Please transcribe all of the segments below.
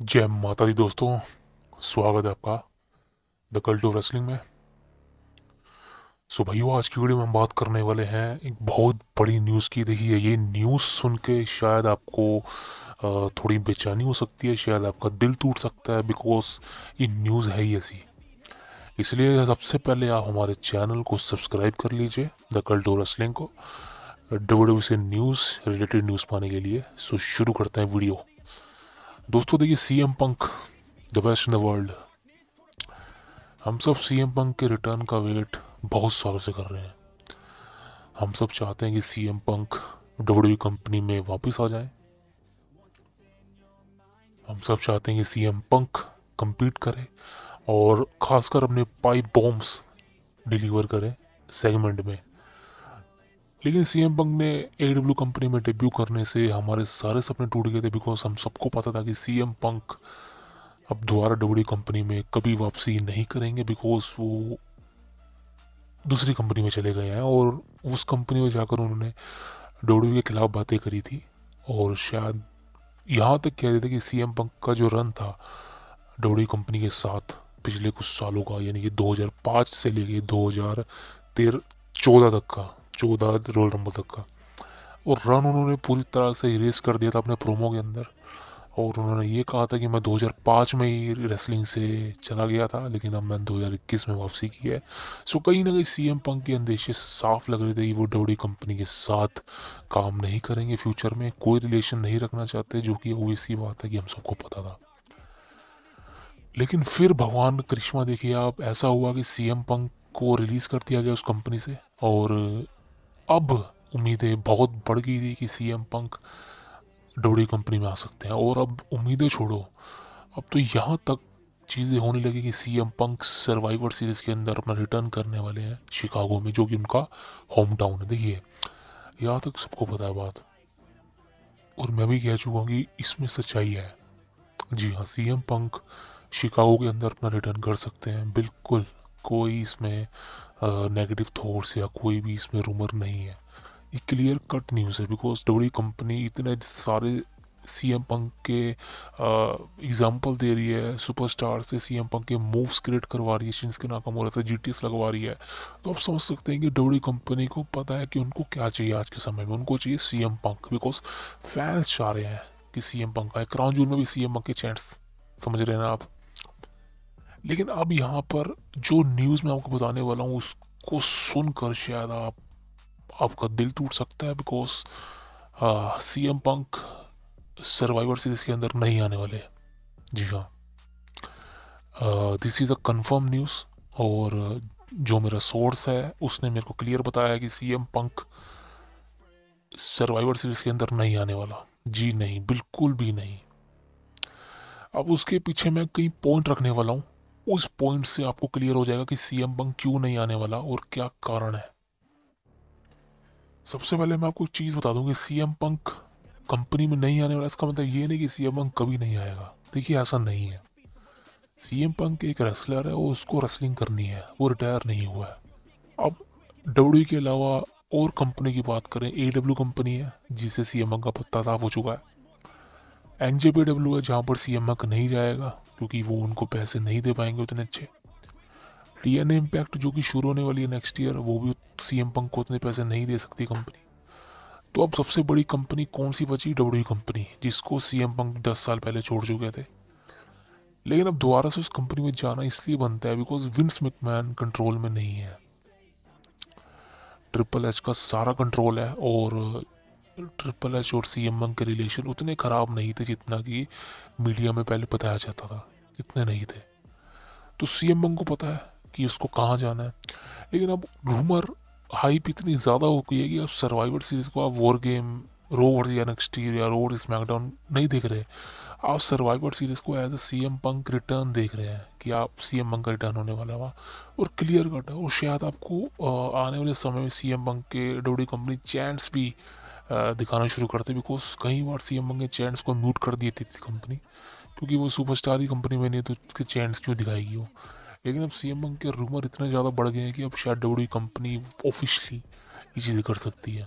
जय माता दी दोस्तों स्वागत है आपका द कल्ट ऑफ रेसलिंग में सो भाइयों आज की वीडियो में हम बात करने वाले हैं एक बहुत बड़ी न्यूज़ की देखिए ये न्यूज़ सुन के शायद आपको थोड़ी बेचैनी हो सकती है शायद आपका दिल टूट सकता है बिकॉज ये न्यूज़ है ही ऐसी इसलिए सबसे पहले आप हमारे चैनल को सब्सक्राइब कर लीजिए द कल्ट ऑफ रेसलिंग को डब्ल्यू से न्यूज़ रिलेटेड न्यूज़ पाने के लिए सो शुरू करते हैं वीडियो दोस्तों देखिए C M Punk the best in the world हम सब सी एम पंक के रिटर्न का वेट बहुत सालों से कर रहे हैं हम सब चाहते हैं कि C M Punk W company में वापस आ जाए हम सब चाहते हैं कि सी एम पंक कम्पीट करें और ख़ासकर अपने पाइप बॉम्ब्स डिलीवर करें सेगमेंट में लेकिन सी एम पंक ने ए डब्ल्यू कंपनी में डेब्यू करने से हमारे सारे सपने टूट गए थे बिकॉज हम सबको पता था कि सी एम पंक अब दोबारा डब्ल्यू कंपनी में कभी वापसी नहीं करेंगे बिकॉज वो दूसरी कंपनी में चले गए हैं और उस कंपनी में जाकर उन्होंने डब्ल्यू के खिलाफ बातें करी थी और शायद यहाँ तक कह थे कि सी एम पंक का जो रन था डब्ल्यू कंपनी के साथ पिछले कुछ सालों का यानी कि 2005 से लेके 2013 चौदह तक का चौदह रोल नंबर तक का और रन उन्होंने पूरी तरह से इरेज कर दिया था अपने प्रोमो के अंदर और उन्होंने ये कहा था कि मैं 2005 में ही रेसलिंग से चला गया था लेकिन अब मैंने 2021 में वापसी की है सो कहीं ना कहीं सी एम पंक के अंदेशे साफ लग रहे थे कि वो डोडी कंपनी के साथ काम नहीं करेंगे फ्यूचर में कोई रिलेशन नहीं रखना चाहते जो कि वो इसी बात है कि हम सबको पता था लेकिन फिर भगवान करिश्मा देखिए आप ऐसा हुआ कि सी एम पंक को रिलीज़ कर दिया गया उस कंपनी से और अब उम्मीदें बहुत बढ़ गई थी कि C M Punk W company में आ सकते हैं और अब उम्मीदें छोड़ो अब तो यहाँ तक चीज़ें होने लगी कि C M Punk Survivor Series के अंदर अपना रिटर्न करने वाले हैं शिकागो में जो कि उनका होम टाउन है देखिए यहाँ तक सबको पता है बात और मैं भी कह चुका हूँ कि इसमें सच्चाई है जी हाँ सी एम पंक शिकागो के अंदर अपना रिटर्न कर सकते हैं बिल्कुल कोई इसमें नेगेटिव थॉट्स या कोई भी इसमें रूमर नहीं है ये क्लियर कट न्यूज़ है बिकॉज डब्ल्यू कंपनी इतने सारे सी एम पंक के एग्जाम्पल दे रही है सुपरस्टार से सी एम पंक के मूव्स क्रिएट करवा रही है शिंस के नाकाम हो रहा था जी टी एस लगवा रही है तो आप समझ सकते हैं कि डब्ल्यू कंपनी को पता है कि उनको क्या चाहिए आज के समय में उनको चाहिए C M Punk because fans चाह रहे हैं कि सी एम पंक आए क्राउन जून में भी सी एम पंक के चैंट्स समझ रहे हैं ना आप लेकिन अब यहाँ पर जो न्यूज़ मैं आपको बताने वाला हूँ उसको सुनकर शायद आप आपका दिल टूट सकता है because C M Punk Survivor Series के अंदर नहीं आने वाले जी हाँ this is a confirm news और जो मेरा सोर्स है उसने मेरे को क्लियर बताया कि C M Punk Survivor Series के अंदर नहीं आने वाला जी नहीं बिल्कुल भी नहीं अब उसके पीछे मैं कई पॉइंट रखने वाला हूँ उस पॉइंट से आपको क्लियर हो जाएगा कि सीएम बंग क्यों नहीं आने वाला और क्या कारण है सबसे पहले मैं आपको एक चीज़ बता दूं कि सीएम पंक कंपनी में नहीं आने वाला इसका मतलब ये नहीं कि सीएम पंक कभी नहीं आएगा देखिए ऐसा नहीं है सीएम पंक एक रेसलर है और उसको रेसलिंग करनी है वो रिटायर नहीं हुआ है अब डब्ल्यू के अलावा और कंपनी की बात करें ए डब्ल्यू कंपनी है जिससे सीएम का पत्ता साफ हो चुका है एन डब्ल्यू है जहाँ पर सीएम नहीं जाएगा क्योंकि वो उनको पैसे नहीं दे पाएंगे उतने अच्छे टी एन इम्पैक्ट जो कि शुरू होने वाली है नेक्स्ट ईयर वो भी सी एम पंक को उतने पैसे नहीं दे सकती कंपनी तो अब सबसे बड़ी कंपनी कौन सी बची डब्ल्यू कंपनी जिसको सी एम पंक दस साल पहले छोड़ चुके थे लेकिन अब दोबारा से उस कंपनी में जाना इसलिए बनता है बिकॉज विंस मिकमैन कंट्रोल में नहीं है ट्रिपल एच का सारा कंट्रोल है और ट्रिपल एच और सी एम के रिलेशन उतने ख़राब नहीं थे जितना कि मीडिया में पहले बताया जाता था इतने नहीं थे तो सी एम को पता है कि उसको कहाँ जाना है लेकिन अब रूमर हाइप इतनी ज़्यादा हो गई है कि अब सर्वाइवर सीरीज़ को आप वॉर गेम रोड या ईयर या रोड स्मैकडाउन नहीं देख रहे आप सर्वाइवर सीरीज़ को as a C M Punk return देख रहे हैं कि आप सी एम पंक का रिटर्न होने वाला हुआ और क्लियर कट है और शायद आपको आने वाले समय में सी एम पंक के डोडी कंपनी चैंट्स भी दिखाना शुरू करते बिकॉज कई बार सी एम पंक ने चैंट्स को म्यूट कर दी थी कंपनी क्योंकि वो सुपरस्टार की कंपनी में नहीं है तो उसके चैंस क्यों दिखाएगी वो लेकिन अब सी एम के रूमर इतने ज़्यादा बढ़ गए हैं कि अब शायद डब्ल्यू कंपनी ऑफिशली ये चीज़ें कर सकती है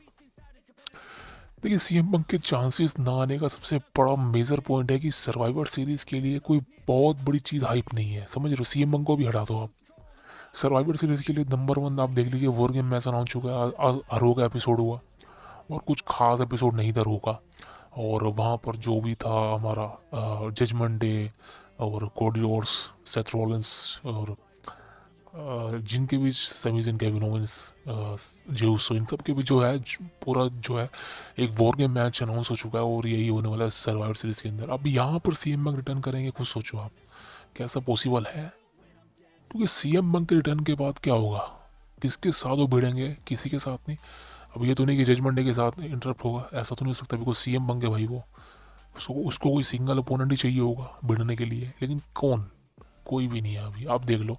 देखिए सी एम के चांसेस ना आने का सबसे बड़ा मेजर पॉइंट है कि सर्वाइवर सीरीज के लिए कोई बहुत बड़ी चीज़ हाइप नहीं है समझ रहे हो सी एम को भी हटा दो आप सर्वाइवर सीरीज के लिए नंबर वन आप देख लीजिए वोर गेम मैच अनाउंस हो गया हरो का एपिसोड हुआ और कुछ खास एपिसोड नहीं था रोका और वहाँ पर जो भी था हमारा जजमेंट डे और कोडियोर्स सेथ और जिनके बीच सेमीज इन ओवेंस जेउसो इन सब के भी जो है पूरा जो है एक वॉर गेम मैच अनाउंस हो चुका है और यही होने वाला है सर्वाइवर सीरीज़ के अंदर अब यहाँ पर सी एम बैंक रिटर्न करेंगे खुद सोचो आप कैसा पॉसिबल है क्योंकि सी एम बंग के रिटर्न के बाद क्या होगा किसके साथ वो भिड़ेंगे किसी के साथ नहीं अब ये तो नहीं कि जजमेंट डे के साथ इंटरप्ट होगा ऐसा तो नहीं हो सकता बिकॉज सी एम बन गए भाई वो उसको उसको कोई सिंगल अपोनेंट ही चाहिए होगा भिड़ने के लिए लेकिन कौन कोई भी नहीं है अभी आप देख लो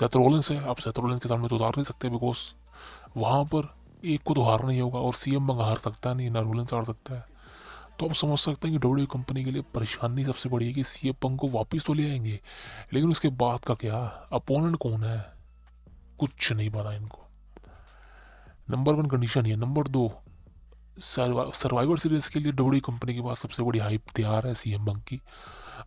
सेथरोलेंस है आप सेथरोलेंस के सामने तो उतार नहीं सकते बिकॉज वहाँ पर एक को तो हारना ही होगा और सी एम बंग हार सकता है नहीं रोलेंस हार सकता है तो आप समझ सकते हैं कि डब्ल्यू कंपनी e के लिए परेशानी सबसे बड़ी है कि सी एम बंग को वापस तो ले आएंगे लेकिन उसके बाद का क्या अपोनेंट कौन है कुछ नहीं पता इनको नंबर वन कंडीशन है नंबर दो सर्वाइवर सीरीज़ के लिए डब्ल्यू कंपनी के पास सबसे बड़ी हाइप तैयार है सी एम की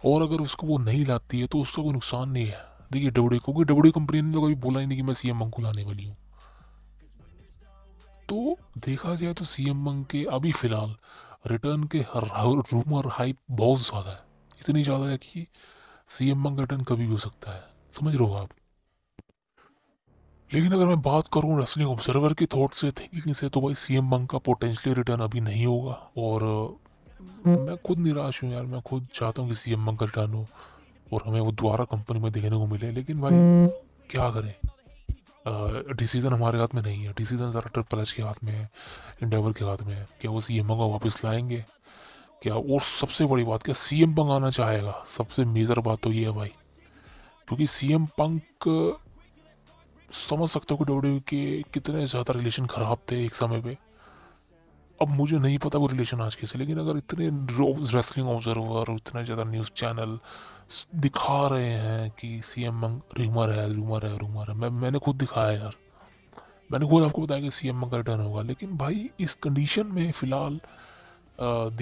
और अगर उसको वो नहीं लाती है तो उसका कोई नुकसान नहीं है देखिए डब्ल्यू क्योंकि डब्ल्यू कंपनी ने तो कभी बोला ही नहीं कि मैं सी एम को लाने वाली हूँ तो देखा जाए तो सी एम के अभी फ़िलहाल रिटर्न के हर रूमर हाइप बहुत ज़्यादा है इतनी ज़्यादा है कि सी एम रिटर्न कभी भी हो सकता है समझ रहे हो आप लेकिन अगर मैं बात करूँ रेसलिंग ऑब्जर्वर के थॉट से थिंकिंग से तो भाई सीएम बंग का पोटेंशियली रिटर्न अभी नहीं होगा और हम्म। मैं खुद निराश हूँ यार मैं खुद चाहता हूँ कि सीएम बंग का रिटर्न हो और हमें वो दोबारा कंपनी में देखने को मिले लेकिन भाई हम्म। क्या करें डिसीजन हमारे हाथ में नहीं है डिसीजन ज़रा ट्रिपल एच के हाथ में है इंडेवर के हाथ में है क्या वो सी एम बंग वापस लाएंगे क्या और सबसे बड़ी बात क्या सी एम पंग आना चाहेगा सबसे मेजर बात तो ये है भाई क्योंकि सी एम पंक समझ सकते हो कि डब्ल्यू के कितने ज़्यादा रिलेशन ख़राब थे एक समय पे अब मुझे नहीं पता वो रिलेशन आज कैसे लेकिन अगर इतने रेसलिंग ऑब्जर्वर इतने ज़्यादा न्यूज़ चैनल दिखा रहे हैं कि सी एम मंग रूमर है रूमर है रूमर है मैं मैंने खुद दिखाया यार मैंने खुद आपको बताया कि सी एम का रिटर्न होगा लेकिन भाई इस कंडीशन में फ़िलहाल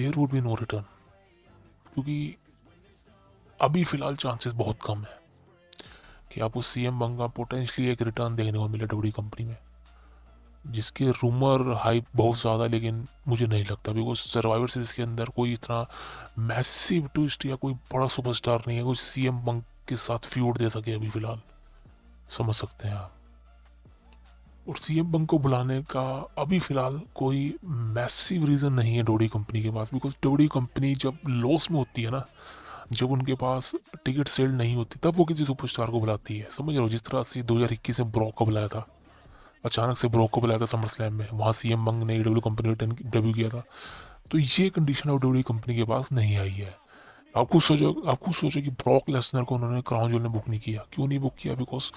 there would be no return क्योंकि अभी फ़िलहाल चांसेस बहुत कम है कि आपको सीएम बंग का पोटेंशली एक रिटर्न देखने को मिले डब्ल्यू कंपनी में जिसके रूमर हाइप बहुत ज़्यादा लेकिन मुझे नहीं लगता बिकॉज सर्वाइवर सीरीज के अंदर कोई इतना मैसिव ट्विस्ट या कोई बड़ा सुपरस्टार नहीं है कोई सी एम बंग के साथ फ्यूड दे सके अभी फ़िलहाल समझ सकते हैं आप और सी एम बंग को बुलाने का अभी फ़िलहाल कोई मैसिव रीज़न नहीं है डोडी कंपनी के पास बिकॉज डोडी कंपनी जब लॉस में होती है ना जब उनके पास टिकट सेल नहीं होती तब वो किसी सुपरस्टार को बुलाती है समझ रहे हो जिस तरह से दो हज़ार इक्कीस में ब्रॉक को बुलाया था अचानक से ब्रॉक को बुलाया था समर स्लैम में वहाँ सी एम मंग ने डब्ल्यू कंपनी ने डेब्यू किया था तो ये कंडीशन ऑफ डब्ल्यू कंपनी के पास नहीं आई है आपको सोचो आपको सोचो कि ब्रॉक लेसनर को उन्होंने क्राउन जोल ने बुक नहीं किया क्यों नहीं बुक किया because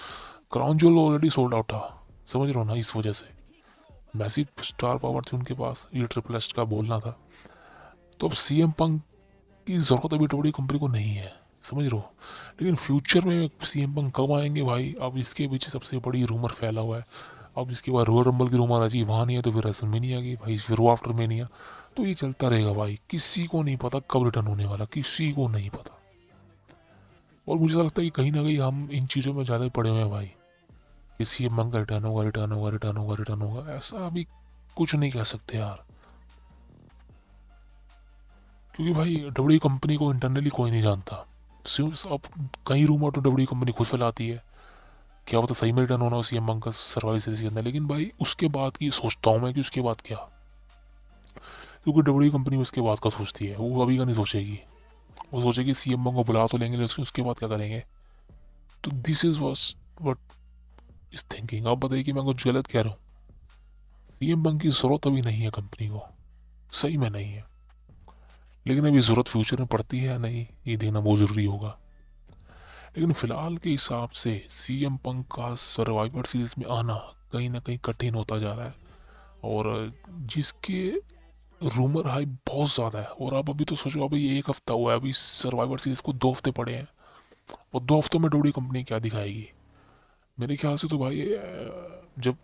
Crown Jewel already sold out था समझ रहे हो ना इस वजह से मैसिव स्टार पावर थी उनके पास ये ट्रिपल एस्ट का बोलना था तो अब सी एम पंक की ज़रूरत अभी टोडी कंपनी को नहीं है समझ रहे हो लेकिन फ्यूचर में सी एम पंक कब आएंगे भाई अब इसके पीछे सबसे बड़ी रूमर फैला हुआ है अब इसके बाद रोयल रंबल की रूमर आ जाएगी वहाँ नहीं है तो फिर रसल में नहीं आ गई भाई फिर वो आफ्टर में नहीं आ तो ये चलता रहेगा भाई किसी को नहीं पता कब रिटर्न होने वाला किसी को नहीं पता और मुझे लगता है कि कहीं ना कहीं हम इन चीज़ों में ज़्यादा पड़े हुए हैं भाई किसी एम पंक का रिटर्न होगा रिटर्न होगा रिटर्न होगा रिटर्न होगा ऐसा अभी कुछ नहीं कह सकते यार क्योंकि भाई डब्ल्यू कंपनी को इंटरनली कोई नहीं जानता सिर्फ अब कई रूमर तो डब्ल्यू कंपनी खुद फैलाती है क्या पता तो सही में रिटर्न होना उसी बंग का सर्वाइव सीरीज के अंदर लेकिन भाई उसके बाद की सोचता हूँ मैं कि उसके बाद क्या क्योंकि डब्ल्यू कंपनी उसके बाद का सोचती है वो अभी का नहीं सोचेगी वो सोचेगी सी एम को बुला तो लेंगे लेकिन उसके बाद क्या करेंगे तो this is was what is thinking आप बताइए कि मैं कुछ गलत कह रहा हूँ सी एम की ज़रूरत अभी नहीं है कंपनी को सही में नहीं है लेकिन अभी ज़रूरत फ्यूचर में पड़ती है या नहीं ये देखना बहुत ज़रूरी होगा लेकिन फ़िलहाल के हिसाब से सी एम पंक का सर्वाइवर सीरीज़ में आना कहीं ना कहीं कठिन होता जा रहा है और जिसके रूमर हाई बहुत ज़्यादा है और आप अभी तो सोचो अभी एक हफ़्ता हुआ है अभी सर्वाइवर सीरीज़ को दो हफ्ते पड़े हैं और दो हफ्तों में डोडी कंपनी क्या दिखाएगी मेरे ख्याल से तो भाई जब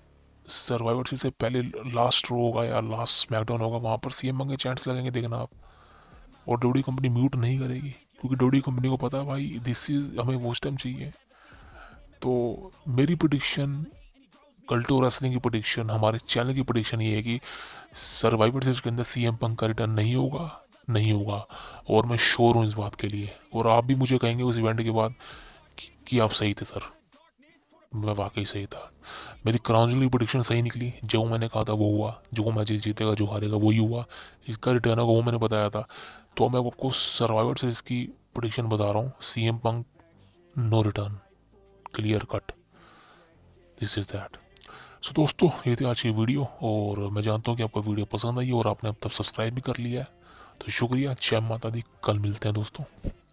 सर्वाइवर सीरीज से पहले लास्ट रो होगा या लास्ट स्मैकडाउन होगा वहाँ पर सी एम के चांस लगेंगे देखना आप और डोडी कंपनी म्यूट नहीं करेगी क्योंकि डोडी कंपनी को पता है भाई दिस इज हमें वो टाइम चाहिए तो मेरी प्रोडिक्शन कल्टो रेसलिंग की प्रोडिक्शन हमारे चैनल की प्रोडिक्शन ये है कि सर्वाइवर सीरीज के अंदर सी एम पंक का रिटर्न नहीं होगा नहीं होगा और मैं श्योर हूँ इस बात के लिए और आप भी मुझे कहेंगे उस इवेंट के बाद कि, कि आप सही थे सर मैं वाकई सही था मेरी क्राउंजल की प्रोडिक्शन सही निकली जो मैंने कहा था वो हुआ जो मैच जीतेगा जो हारेगा वही हुआ इसका रिटर्न होगा वो मैंने बताया था तो मैं आपको सर्वाइवर सीरीज की प्रोडिक्शन बता रहा हूँ C M Punk no return clear cut this is that so दोस्तों ये थी आज की वीडियो और मैं जानता हूँ कि आपको वीडियो पसंद आई और आपने अब तक सब्सक्राइब भी कर लिया है तो शुक्रिया जय माता दी कल मिलते हैं दोस्तों